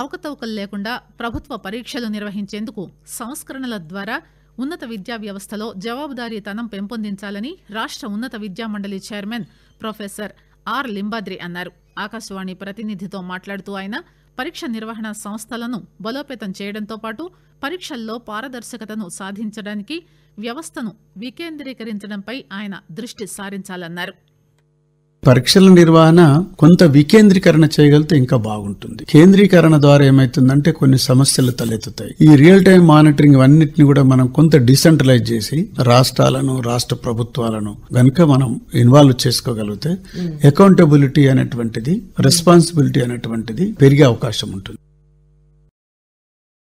అవకతవకలు లేకుండా ప్రభుత్వ పరీక్షలు నిర్వహించేందుకు సంస్కరణల ద్వారా ఉన్నత విద్యా వ్యవస్థలో జవాబుదారీతనం పెంపొందించాలని రాష్ట ఉన్నత విద్యామండలి చైర్మన్ ప్రొఫెసర్ ఆర్ లింబాద్రి అన్నారు ఆకాశవాణి ప్రతినిధితో మాట్లాడుతూ ఆయన పరీక్ష నిర్వహణ సంస్థలను బలోపేతం చేయడంతో పాటు పరీక్షల్లో పారదర్శకతను సాధించడానికి వ్యవస్థను వికేంద్రీకరించడంపై ఆయన దృష్టి సారించాలన్నారు పరీక్షల నిర్వహణ కొంత వికేంద్రీకరణ చేయగలిగితే ఇంకా బాగుంటుంది కేంద్రీకరణ ద్వారా ఏమైతుందంటే కొన్ని సమస్యలు తలెత్తుతాయి ఈ రియల్ టైం మానిటరింగ్ అన్నిటిని కూడా మనం కొంత డిసెంట్రలైజ్ చేసి రాష్ట్రాలను రాష్ట్ర ప్రభుత్వాలను కనుక మనం ఇన్వాల్వ్ చేసుకోగలిగితే అకౌంటబిలిటీ hmm. అనేటువంటిది రెస్పాన్సిబిలిటీ అనేటువంటిది పెరిగే అవకాశం ఉంటుంది